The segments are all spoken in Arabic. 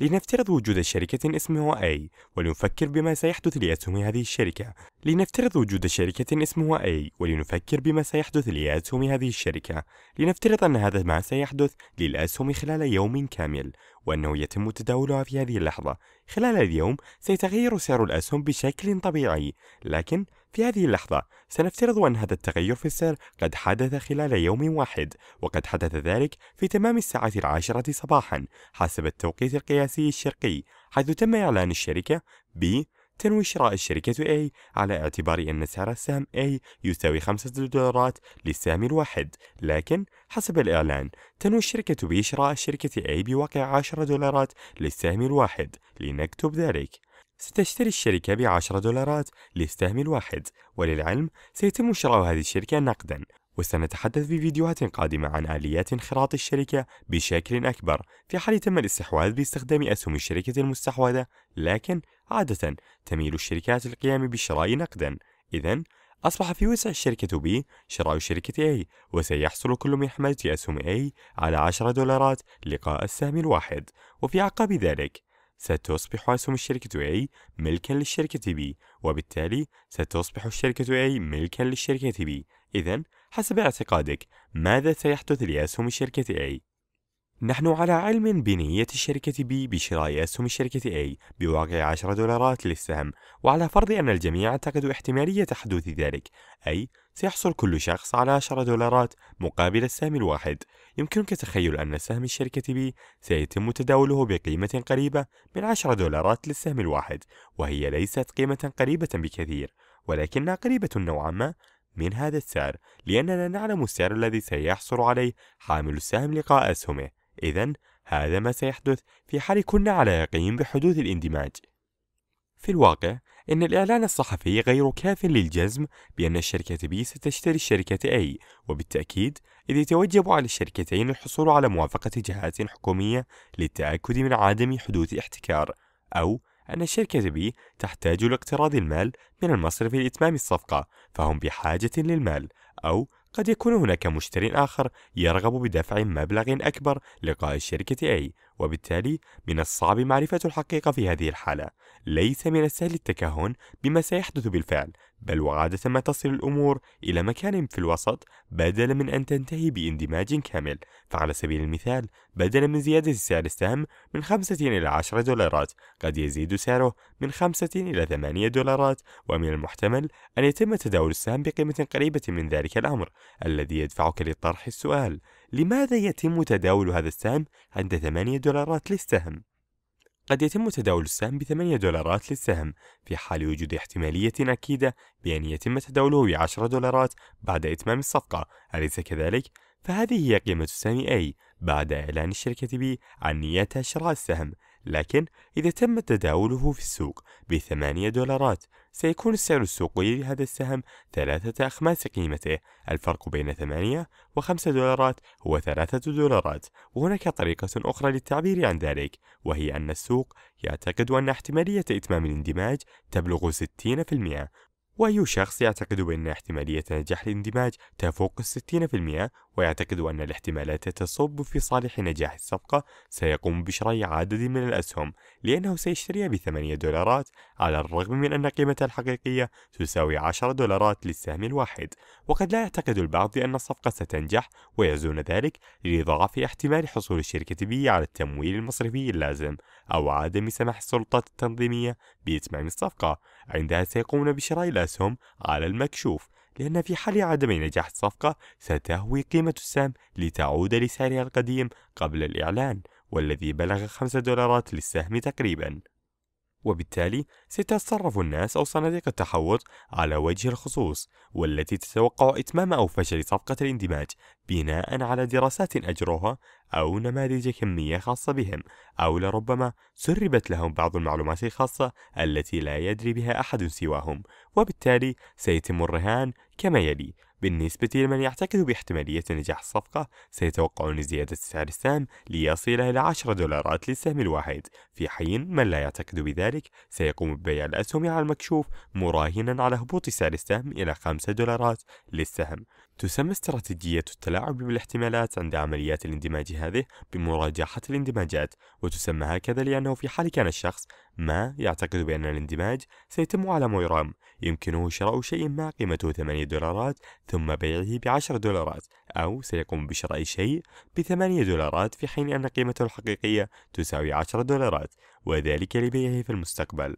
لنفترض وجود شركة اسمها A ولنفكر بما سيحدث لأسهم هذه الشركة لنفترض وجود شركة اسمها A ولنفكر بما سيحدث لأسهم هذه الشركة لنفترض أن هذا ما سيحدث للأسهم خلال يوم كامل وأنه يتم تداولها في هذه اللحظة خلال اليوم سيتغير سعر الأسهم بشكل طبيعي لكن في هذه اللحظة سنفترض أن هذا التغير في السير قد حدث خلال يوم واحد وقد حدث ذلك في تمام الساعة العاشرة صباحا حسب التوقيت القياسي الشرقي حيث تم إعلان الشركة B تنوي شراء الشركة A على اعتبار أن سعر السهم A يساوي 5 دولارات للسهم الواحد لكن حسب الإعلان تنوي الشركة B شراء الشركة A بواقع 10 دولارات للسهم الواحد لنكتب ذلك ستشتري الشركة بعشرة دولارات للسهم الواحد وللعلم سيتم شراء هذه الشركة نقدا وسنتحدث في فيديوهات قادمة عن آليات انخراط الشركة بشكل أكبر في حال تم الاستحواذ باستخدام أسهم الشركة المستحوذة لكن عادة تميل الشركات القيام بالشراء نقدا إذا أصبح في وسع الشركة B شراء شركة A وسيحصل كل من حملة أسهم A على 10 دولارات لقاء السهم الواحد وفي عقاب ذلك ستصبح أسهم الشركة A ملكا للشركة B وبالتالي ستصبح الشركة A ملكا للشركة B إذا حسب اعتقادك ماذا سيحدث لأسهم الشركة A؟ نحن على علم بنية الشركة B بشراء أسهم الشركة A بواقع 10 دولارات للسهم وعلى فرض أن الجميع اعتقدوا احتمالية حدوث ذلك أي سيحصل كل شخص على 10 دولارات مقابل السهم الواحد يمكنك تخيل أن سهم الشركة بي سيتم تداوله بقيمة قريبة من 10 دولارات للسهم الواحد وهي ليست قيمة قريبة بكثير ولكنها قريبة نوعا ما من هذا السعر لأننا نعلم السعر الذي سيحصل عليه حامل السهم لقاء أسهمه إذا هذا ما سيحدث في حال كنا على يقين بحدوث الاندماج في الواقع أن الإعلان الصحفي غير كاف للجزم بأن الشركة B ستشتري الشركة A وبالتأكيد إذ يتوجب على الشركتين الحصول على موافقة جهات حكومية للتأكد من عدم حدوث احتكار أو أن الشركة B تحتاج لاقتراض المال من المصرف لإتمام الصفقة فهم بحاجة للمال أو قد يكون هناك مشتر آخر يرغب بدفع مبلغ أكبر لقاء الشركة A وبالتالي من الصعب معرفة الحقيقة في هذه الحالة ليس من السهل التكهن بما سيحدث بالفعل بل وعادة ما تصل الأمور إلى مكان في الوسط بدلا من أن تنتهي باندماج كامل فعلى سبيل المثال بدلا من زيادة سعر السهم من 5 إلى 10 دولارات قد يزيد سعره من 5 إلى 8 دولارات ومن المحتمل أن يتم تداول السهم بقيمة قريبة من ذلك الأمر الذي يدفعك للطرح السؤال لماذا يتم تداول هذا السهم عند 8 دولارات للسهم؟ قد يتم تداول السهم ب 8 دولارات للسهم في حال وجود احتمالية أكيدة بأن يتم تداوله ب 10 دولارات بعد إتمام الصفقة، أليس كذلك؟ فهذه هي قيمة السهم A بعد إعلان الشركة B عن نيتها شراء السهم، لكن إذا تم تداوله في السوق بثمانية دولارات سيكون السعر السوقي لهذا السهم ثلاثة أخماس قيمته الفرق بين ثمانية وخمسة دولارات هو ثلاثة دولارات وهناك طريقة أخرى للتعبير عن ذلك وهي أن السوق يعتقد أن احتمالية إتمام الاندماج تبلغ 60% وأي شخص يعتقد بأن احتمالية نجاح الاندماج تفوق الستين في المئة ويعتقد أن الاحتمالات تصب في صالح نجاح الصفقة سيقوم بشراء عدد من الأسهم لأنه سيشتريها بثمانية دولارات على الرغم من أن قيمتها الحقيقية تساوي عشر دولارات للسهم الواحد وقد لا يعتقد البعض أن الصفقة ستنجح ويزون ذلك لضعف احتمال حصول الشركة بي على التمويل المصرفي اللازم أو عدم سماح السلطات التنظيمية بإتمام الصفقة عندها سيقومون بشراء الأسهم على المكشوف لأن في حال عدم نجاح الصفقة ستهوي قيمة السهم لتعود لسعرها القديم قبل الإعلان والذي بلغ 5 دولارات للسهم تقريباً وبالتالي سيتصرف الناس أو صناديق التحوط على وجه الخصوص والتي تتوقع إتمام أو فشل صفقة الاندماج بناء على دراسات أجروها أو نماذج كمية خاصة بهم أو لربما سربت لهم بعض المعلومات الخاصة التي لا يدري بها أحد سواهم وبالتالي سيتم الرهان كما يلي بالنسبة لمن يعتقد باحتمالية نجاح الصفقة سيتوقعون زيادة سعر السهم ليصل إلى 10 دولارات للسهم الواحد في حين من لا يعتقد بذلك سيقوم ببيع الأسهم على المكشوف مراهنا على هبوط سعر السهم إلى 5 دولارات للسهم تسمى استراتيجية التلاعب بالاحتمالات عند عمليات الاندماج هذه بمراجعه الاندماجات وتسمى هكذا لأنه في حال كان الشخص ما يعتقد بأن الاندماج سيتم على ميرام يمكنه شراء شيء ما قيمته 8 دولارات ثم بيعه ب 10 دولارات أو سيقوم بشراء شيء ب 8 دولارات في حين أن قيمته الحقيقية تساوي 10 دولارات وذلك لبيعه في المستقبل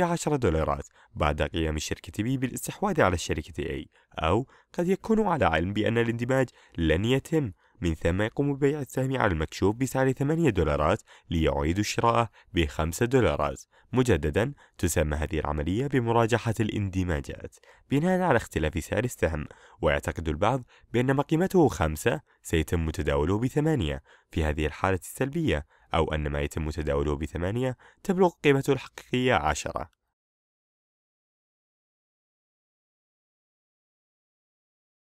بعشرة دولارات بعد قيام الشركة B بالاستحواذ على الشركة A أو قد يكون على علم بأن الاندماج لن يتم من ثم يقوم ببيع السهم على المكشوف بسعر 8 دولارات ليعيد شراءه ب 5 دولارات مجددا تسمى هذه العملية بمراجحة الاندماجات بناء على اختلاف سعر السهم ويعتقد البعض بأن ما قيمته 5 سيتم تداوله ب 8 في هذه الحالة السلبية أو أن ما يتم تداوله بثمانية تبلغ قيمته الحقيقية عشرة